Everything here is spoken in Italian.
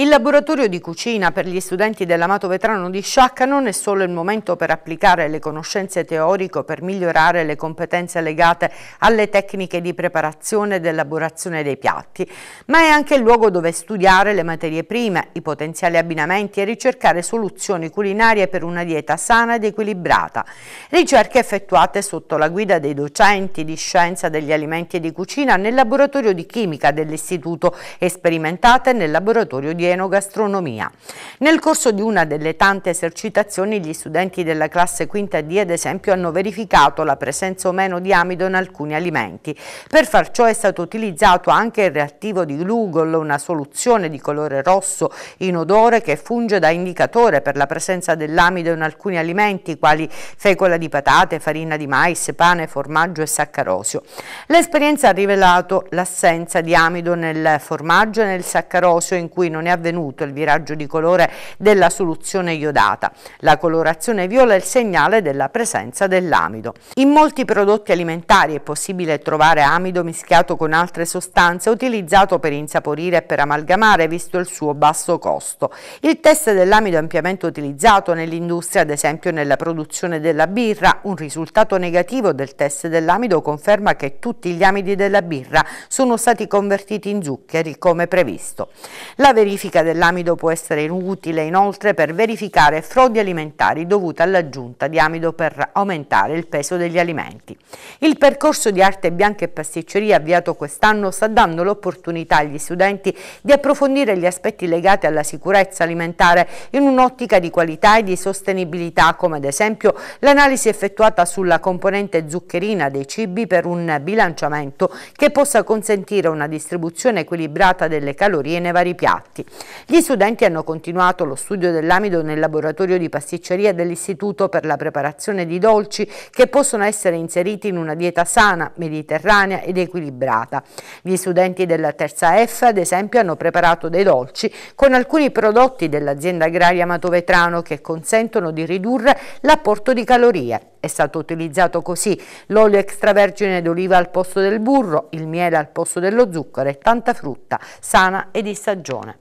Il laboratorio di cucina per gli studenti dell'Amato Vetrano di Sciacca non è solo il momento per applicare le conoscenze teoriche per migliorare le competenze legate alle tecniche di preparazione ed elaborazione dei piatti, ma è anche il luogo dove studiare le materie prime, i potenziali abbinamenti e ricercare soluzioni culinarie per una dieta sana ed equilibrata. Ricerche effettuate sotto la guida dei docenti di scienza degli alimenti e di cucina nel laboratorio di chimica dell'istituto e sperimentate nel laboratorio di enogastronomia. Nel corso di una delle tante esercitazioni gli studenti della classe quinta D ad esempio hanno verificato la presenza o meno di amido in alcuni alimenti. Per far ciò è stato utilizzato anche il reattivo di glugol, una soluzione di colore rosso inodore che funge da indicatore per la presenza dell'amido in alcuni alimenti quali fecola di patate, farina di mais, pane, formaggio e saccarosio. L'esperienza ha rivelato l'assenza di amido nel formaggio e nel saccarosio in cui non è avvenuto il viraggio di colore della soluzione iodata. La colorazione viola è il segnale della presenza dell'amido. In molti prodotti alimentari è possibile trovare amido mischiato con altre sostanze utilizzato per insaporire e per amalgamare visto il suo basso costo. Il test dell'amido è ampiamente utilizzato nell'industria ad esempio nella produzione della birra. Un risultato negativo del test dell'amido conferma che tutti gli amidi della birra sono stati convertiti in zuccheri come previsto. La verifica verifica dell'amido può essere utile inoltre per verificare frodi alimentari dovute all'aggiunta di amido per aumentare il peso degli alimenti. Il percorso di arte bianca e pasticceria avviato quest'anno sta dando l'opportunità agli studenti di approfondire gli aspetti legati alla sicurezza alimentare in un'ottica di qualità e di sostenibilità, come ad esempio l'analisi effettuata sulla componente zuccherina dei cibi per un bilanciamento che possa consentire una distribuzione equilibrata delle calorie nei vari piatti. Gli studenti hanno continuato lo studio dell'amido nel laboratorio di pasticceria dell'Istituto per la preparazione di dolci che possono essere inseriti in una dieta sana, mediterranea ed equilibrata. Gli studenti della terza F, ad esempio, hanno preparato dei dolci con alcuni prodotti dell'azienda agraria Matovetrano che consentono di ridurre l'apporto di calorie. È stato utilizzato così l'olio extravergine d'oliva al posto del burro, il miele al posto dello zucchero e tanta frutta sana e di stagione.